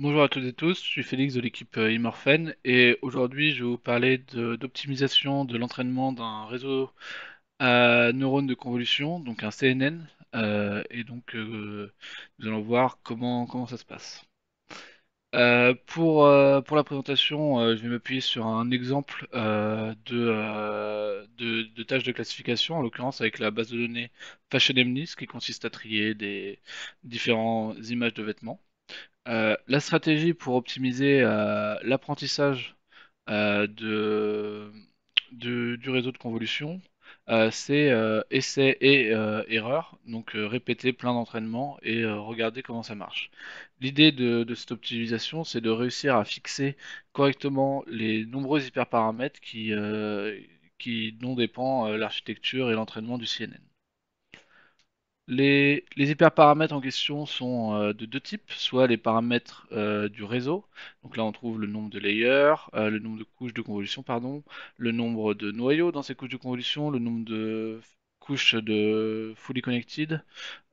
Bonjour à toutes et tous, je suis Félix de l'équipe euh, iMorphen et aujourd'hui je vais vous parler d'optimisation de, l'entraînement d'un réseau à euh, neurones de convolution, donc un CNN, euh, et donc nous allons voir comment, ça se passe. pour, la présentation, je vais m'appuyer sur un exemple de, de, de, tâches de classification, en l'occurrence avec la base de données Fashion MNIST qui consiste à trier des différentes images de vêtements. Euh, la stratégie pour optimiser euh, l'apprentissage euh, du réseau de convolution, c'est essai et erreur, donc répéter plein d'entraînements et regarder comment ça marche. L'idée de, cette optimisation, c'est de réussir à fixer correctement les nombreux hyperparamètres qui, qui dont dépend l'architecture et l'entraînement du CNN. Les, hyperparamètres en question sont euh, de deux types, soit les paramètres euh, du réseau, donc là on trouve le nombre de layers, euh, le nombre de couches de convolution, pardon, le nombre de noyaux dans ces couches de convolution, le nombre de de fully connected,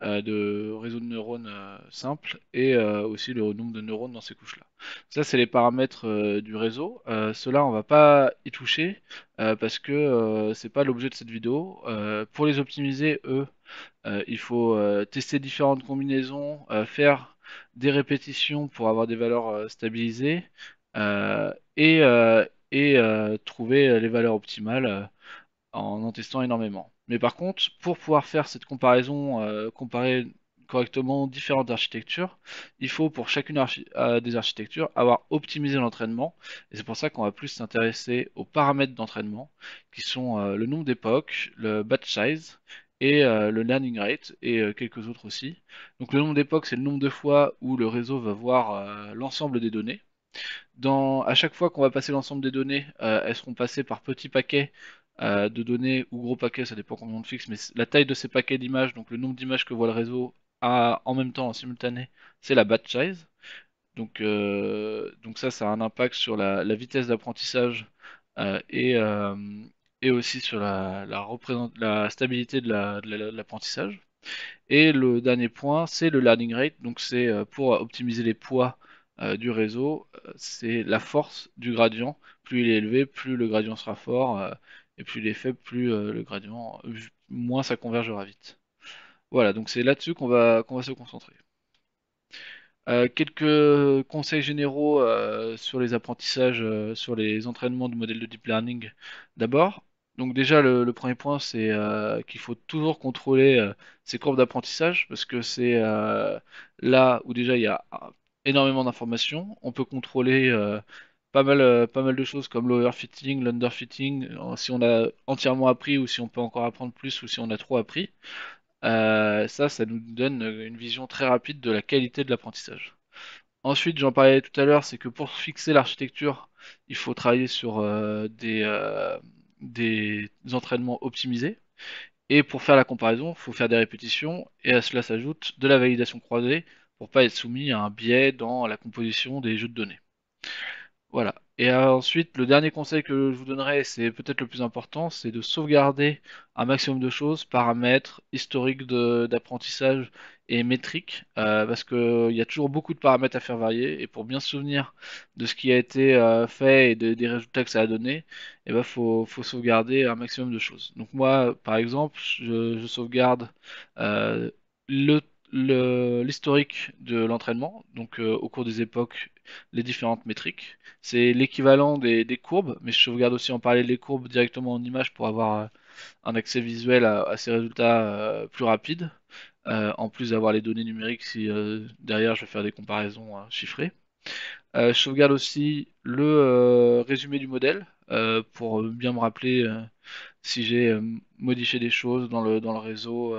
euh, de réseau de neurones euh, simple, et euh, aussi le nombre de neurones dans ces couches-là. Ça, c'est les paramètres du réseau. Cela, on va pas y toucher parce que c'est pas l'objet de cette vidéo. pour les optimiser, eux, il faut tester différentes combinaisons, faire des répétitions pour avoir des valeurs stabilisées et trouver les valeurs optimales en en testant énormément. Mais par contre, pour pouvoir faire cette comparaison, euh, comparer correctement différentes architectures, il faut pour chacune euh, des architectures avoir optimisé l'entraînement. Et c'est pour ça qu'on va plus s'intéresser aux paramètres d'entraînement, qui sont euh, le nombre d'époques, le batch size et le learning rate et quelques autres aussi. Donc le nombre d'époques, c'est le nombre de fois où le réseau va voir l'ensemble des données. Dans, à chaque fois qu'on va passer l'ensemble des données, elles seront passées par petits paquets de données ou gros paquets, ça dépend combien de fixe, mais la taille de ces paquets d'images, donc le nombre d'images que voit le réseau a en même temps, en simultané, c'est la batch size. Donc, euh, donc ça, ça a un impact sur la, vitesse d'apprentissage euh, euh, et, aussi sur la, la stabilité de l'apprentissage. et le dernier point, c'est le learning rate, donc c'est pour optimiser les poids du réseau, c'est la force du gradient. Plus il est élevé, plus le gradient sera fort et plus il est faible, plus euh, le gradient, moins ça convergera vite. Voilà, donc c'est là-dessus qu'on va, qu'on va se concentrer. Euh, quelques conseils généraux euh, sur les apprentissages, sur les entraînements du modèle de deep learning d'abord. Donc déjà le premier point c'est qu'il faut toujours contrôler ces courbes d'apprentissage parce que c'est là où déjà il y a énormément d'informations. On peut contrôler pas mal, euh, pas mal de choses comme l'overfitting, l'underfitting, euh, si on a entièrement appris ou si on peut encore apprendre plus ou si on a trop appris. Euh, ça, ça nous donne une vision très rapide de la qualité de l'apprentissage. Ensuite, j'en parlais tout à l'heure, c'est que pour fixer l'architecture, il faut travailler sur des, des entraînements optimisés. Et pour faire la comparaison, il faut faire des répétitions. Et à cela s'ajoute de la validation croisée pour ne pas être soumis à un biais dans la composition des jeux de données. Voilà. Et euh, ensuite, le dernier conseil que je vous donnerai, c'est peut-être le plus important, c'est de sauvegarder un maximum de choses, paramètres, historique d'apprentissage et métriques, euh, parce qu'il euh, y a toujours beaucoup de paramètres à faire varier, et pour bien se souvenir de ce qui a été fait et des résultats que ça a donné, il eh ben, faut, sauvegarder un maximum de choses. Donc moi, par exemple, je, sauvegarde le l'historique de l'entraînement, donc euh, au cours des époques, les différentes métriques. C'est l'équivalent des, courbes, mais je sauvegarde aussi en parler les courbes directement en image pour avoir euh, un accès visuel à, ces résultats euh, plus rapides, en plus d'avoir les données numériques si derrière je vais faire des comparaisons chiffrées. je sauvegarde aussi le résumé du modèle pour bien me rappeler si j'ai modifié des choses dans le, réseau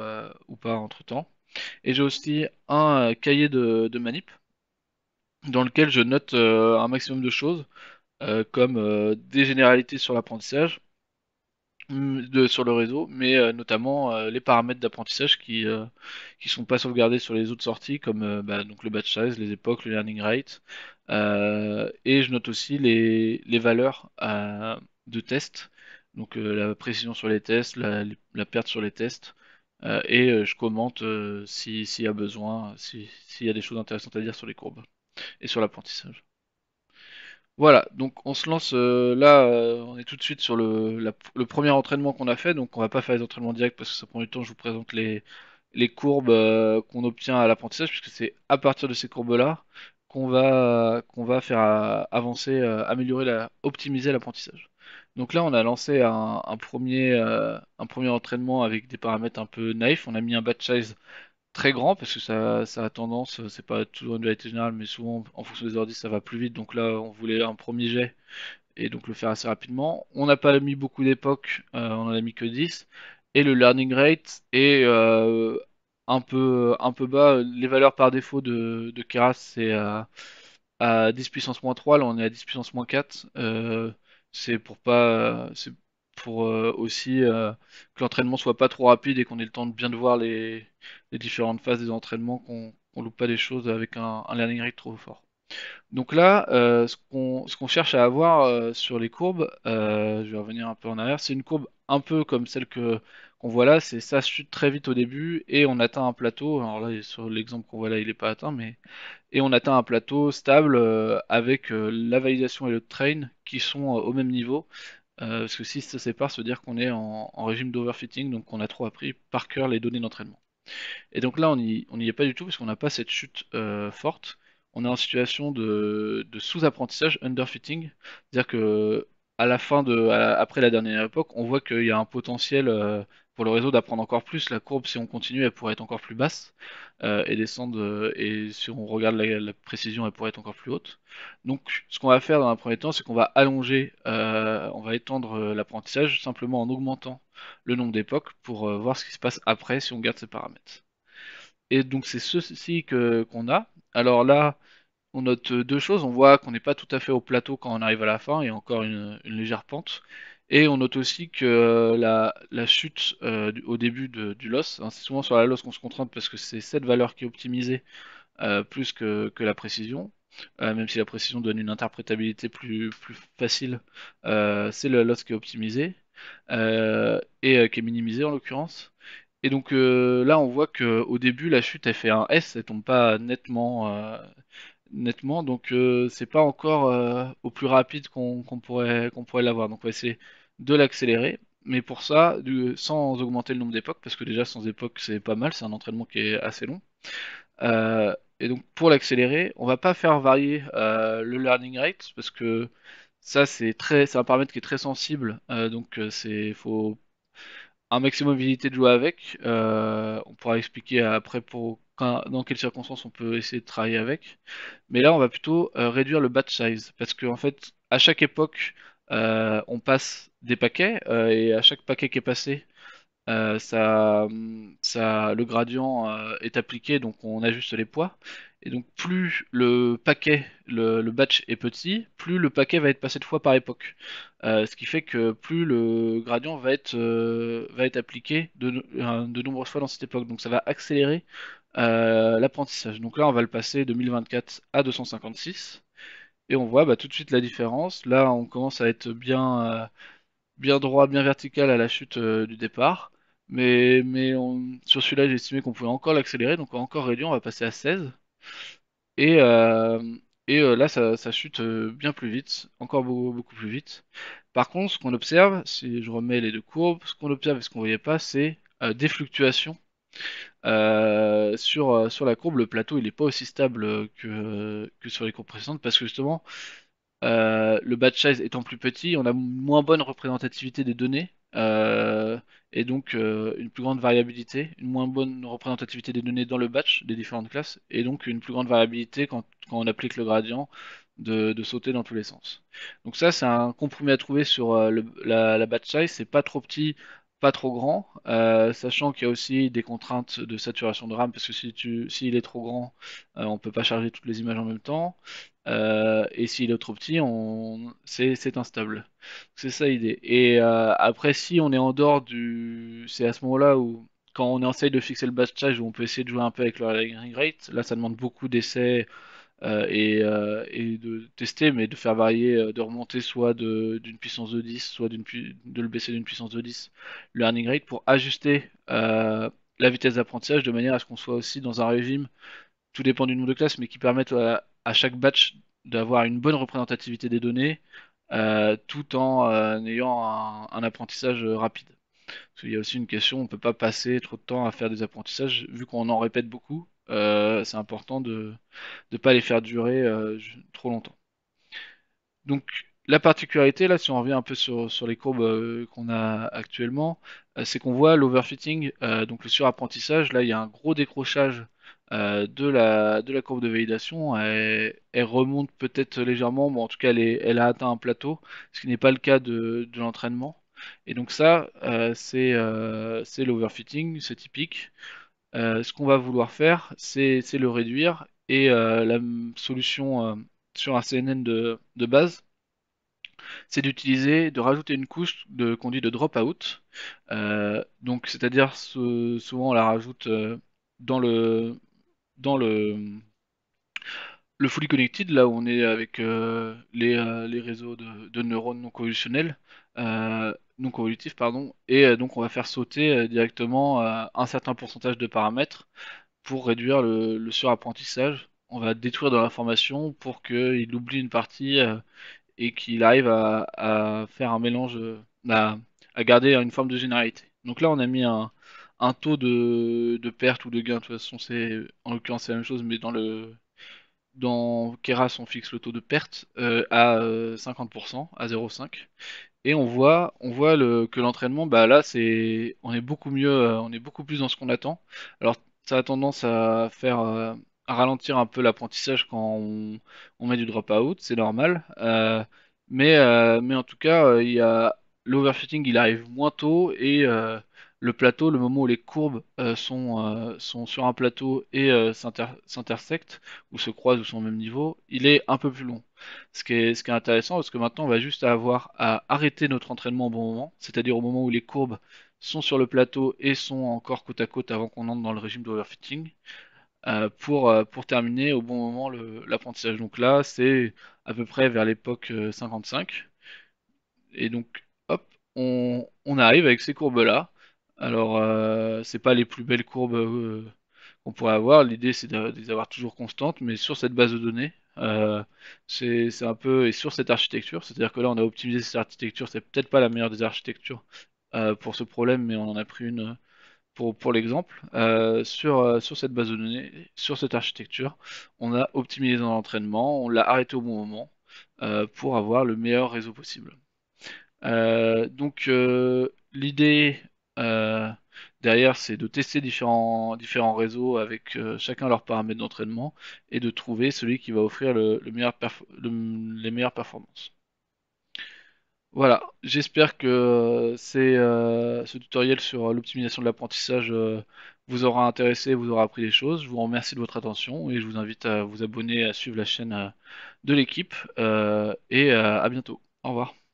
ou pas entre temps. Et j'ai aussi un euh, cahier de, manip dans lequel je note euh, un maximum de choses, euh, comme des généralités sur l'apprentissage, mm, sur le réseau, mais notamment les paramètres d'apprentissage qui ne sont pas sauvegardés sur les autres sorties, comme bah, le batch size, les époques, le learning rate, et je note aussi les, valeurs de test, donc la précision sur les tests, la perte sur les tests. Euh, et euh, je commente euh, s'il y a besoin, s'il y a des choses intéressantes à dire sur les courbes et sur l'apprentissage. Voilà, donc on se lance là, on est tout de suite sur le, premier entraînement qu'on a fait, donc on va pas faire les entraînements directs parce que ça prend du temps, je vous présente les, les courbes qu'on obtient à l'apprentissage, puisque c'est à partir de ces courbes-là qu'on va, qu'on va faire avancer, améliorer, optimiser l'apprentissage. Donc là, on a lancé euh, un, premier, entraînement avec des paramètres un peu naïfs. On a mis un batch size très grand parce que ça, a tendance, euh, c'est pas toujours une vérité générale, mais souvent en fonction des ordres, ça va plus vite. Donc là, on voulait un premier jet et donc le faire assez rapidement. On n'a pas mis beaucoup d'époques, euh, on en a mis que 10. Et le learning rate est un, peu, un peu bas. Les valeurs par défaut de, de Keras, c'est à 10 puissance moins 3. Là, on est à 10 puissance moins 4. C'est pour pas, c'est pour euh, aussi euh, que l'entraînement soit pas trop rapide et qu'on ait le temps de bien de voir les, différentes phases des entraînements, qu'on loupe pas des choses avec un, learning rate trop fort. Donc là, euh, ce qu'on cherche à avoir sur les courbes, je vais revenir un peu en arrière, c'est une courbe un peu comme celle que qu'on voit là, c'est ça chute très vite au début et on atteint un plateau. Alors là, sur l'exemple qu'on voit là, il n'est pas atteint, mais et on atteint un plateau stable euh, avec euh, la validation et le train qui sont euh, au même niveau. parce que si ça sépare, ça veut dire qu'on est en, régime d'overfitting, donc on a trop appris par cœur les données d'entraînement. Et donc là, on n'y est pas du tout parce qu'on n'a pas cette chute forte. On est en situation de, sous-apprentissage, underfitting, c'est-à-dire que à la fin de, après la dernière époque, on voit qu'il y a un potentiel pour le réseau d'apprendre encore plus. La courbe, si on continue, elle pourrait être encore plus basse euh, et descendre. Euh, et si on regarde la, précision, elle pourrait être encore plus haute. Donc, ce qu'on va faire dans un premier temps, c'est qu'on va allonger, euh, on va étendre l'apprentissage simplement en augmentant le nombre d'époques pour voir ce qui se passe après si on garde ces paramètres. Et donc, c'est ceci qu'on a. Alors là, on note deux choses. On voit qu'on n'est pas tout à fait au plateau quand on arrive à la fin et encore une légère pente. Et on note aussi que euh, la, chute euh, au début du loss, hein, c'est souvent sur la loss qu'on se contraint parce que c'est cette valeur qui est optimisée euh, plus que, la précision. même si la précision donne une interprétabilité plus, facile, c'est le loss qui est optimisé et qui est minimisé en l'occurrence. Et donc là, on voit qu'au début, la chute, elle fait un S, elle tombe pas nettement nettement. Donc euh, c'est pas encore euh, au plus rapide qu'on pourrait, qu'on pourrait l'avoir. Donc on va essayer de l'accélérer. Mais pour ça, sans augmenter le nombre d'époques, parce que déjà sans époque c'est pas mal, c'est un entraînement qui est assez long. Euh, et donc pour l'accélérer, on va pas faire varier le learning rate, parce que ça c'est très un paramètre qui est très sensible. donc c'est faut un maximum mobilité de jouer avec. on pourra expliquer après pour dans quelles circonstances on peut essayer de travailler avec. Mais là, on va plutôt euh, réduire le batch size, parce qu'en en fait, à chaque époque, euh, on passe des paquets, euh, et à chaque paquet qui est passé, ça, le gradient est appliqué, donc on ajuste les poids. Et donc plus le paquet, le, batch est petit, plus le paquet va être passé de fois par époque. ce qui fait que plus le gradient va être, va être appliqué de, de, nombreuses fois dans cette époque. Donc ça va accélérer euh, l'apprentissage. Donc là, on va le passer de 1024 à 256. Et on voit bah, tout de suite la différence. Là, on commence à être bien, euh, bien droit, bien vertical à la chute euh, du départ. Mais, mais sur celui-là, j'ai estimé qu'on pouvait encore l'accélérer. Donc encore réduit on va passer à 16. Et, là, ça, chute bien plus vite, encore beaucoup, beaucoup plus vite. Par contre, ce qu'on observe, si je remets les deux courbes, ce qu'on observe et ce qu'on ne voyait pas, c'est des fluctuations euh, euh, sur, la courbe, le plateau, il n'est pas aussi stable que, sur les courbes précédentes parce que justement, euh, le batch size étant plus petit, on a moins bonne représentativité des données et donc une plus grande variabilité, une moins bonne représentativité des données dans le batch des différentes classes et donc une plus grande variabilité quand, on applique le gradient de, sauter dans tous les sens. Donc ça, c'est un compromis à trouver sur la batch size. C'est pas trop petit, pas trop grand, euh, sachant qu'il y a aussi des contraintes de saturation de RAM, parce que si tu, s'il est trop grand, euh, on peut pas charger toutes les images en même temps, euh, et s'il est trop petit, on, c'est, instable. C'est ça l'idée. Et euh, après, si on est en dehors du, c'est à ce moment-là où quand on essaye de fixer le batchage, où on peut essayer de jouer un peu avec le ring rate, là ça demande beaucoup d'essais euh, euh, et, de tester, mais de faire varier, euh, de remonter soit d'une puissance de 10, soit de le baisser d'une puissance de 10, le learning rate, pour ajuster la vitesse d'apprentissage de manière à ce qu'on soit aussi dans un régime, tout dépend du nombre de classes, mais qui permette à, chaque batch d'avoir une bonne représentativité des données, tout en ayant un, un, apprentissage rapide. Parce qu'il y a aussi une question, on ne peut pas passer trop de temps à faire des apprentissages, vu qu'on en répète beaucoup, euh, c'est important de ne pas les faire durer euh, trop longtemps. Donc la particularité, là, si on revient un peu sur, les courbes euh, qu'on a actuellement, c'est qu'on voit l'overfitting, donc le surapprentissage, là, il y a un gros décrochage de, la, courbe de validation. Elle, remonte peut-être légèrement, mais en tout cas, elle, a atteint un plateau, ce qui n'est pas le cas de, l'entraînement. Et donc ça, c'est l'overfitting, c'est typique. Euh, ce qu'on va vouloir faire, c'est le réduire. Et euh, la solution euh, sur un CNN de, base, c'est d'utiliser, de rajouter une couche de, qu'on dit de dropout. out donc, c'est-à-dire, souvent, on la rajoute dans le dans le fully connected, là où on est avec les, réseaux de, neurones non convolutionnels non convolutif, pardon, et euh, donc on va faire sauter euh, directement euh, un certain pourcentage de paramètres pour réduire le, surapprentissage. On va détruire de l'information pour qu'il oublie une partie et qu'il arrive à, faire un mélange, à, garder une forme de généralité. Donc là, on a mis un, taux de, perte ou de gain. De toute façon, c'est en l'occurrence c'est la même chose, mais dans le dans Keras, on fixe le taux de perte à 50%, à 0,5. Et on voit, on voit le, que l'entraînement, bah là, c'est, on est beaucoup mieux, euh, on est beaucoup plus dans ce qu'on attend. Alors, ça a tendance à faire, euh, à ralentir un peu l'apprentissage quand on, met du drop-out, c'est normal. Euh, mais, en tout cas, il l'overshooting, il arrive moins tôt et, le plateau, le moment où les courbes euh, euh, sont, sur un plateau et euh, s'intersectent, ou se croisent ou sont au même niveau, il est un peu plus long. Ce qui est, intéressant, parce que maintenant, on va juste avoir à arrêter notre entraînement au bon moment, c'est-à-dire au moment où les courbes sont sur le plateau et sont encore côte à côte avant qu'on entre dans le régime d'overfitting, pour, terminer au bon moment l'apprentissage. Donc là, c'est à peu près vers l'époque 55. Et donc, hop, on arrive avec ces courbes-là alors, euh, c'est pas les plus belles courbes euh, qu'on pourrait avoir. L'idée, c'est de, les avoir toujours constantes, mais sur cette base de données, euh, c'est un peu et sur cette architecture. C'est-à-dire que là, on a optimisé cette architecture. C'est peut-être pas la meilleure des architectures pour ce problème, mais on en a pris une pour, pour l'exemple. sur, sur cette base de données, sur cette architecture, on a optimisé dans l'entraînement, on l'a arrêté au bon moment pour avoir le meilleur réseau possible. donc l'idée euh, derrière, c'est de tester différents, réseaux avec euh, chacun leurs paramètres d'entraînement et de trouver celui qui va offrir le, les meilleures performances. Voilà, j'espère que euh, ce tutoriel sur l'optimisation de l'apprentissage vous aura intéressé, vous aura appris des choses. Je vous remercie de votre attention et je vous invite à vous abonner, à suivre la chaîne de l'équipe. et à bientôt. Au revoir.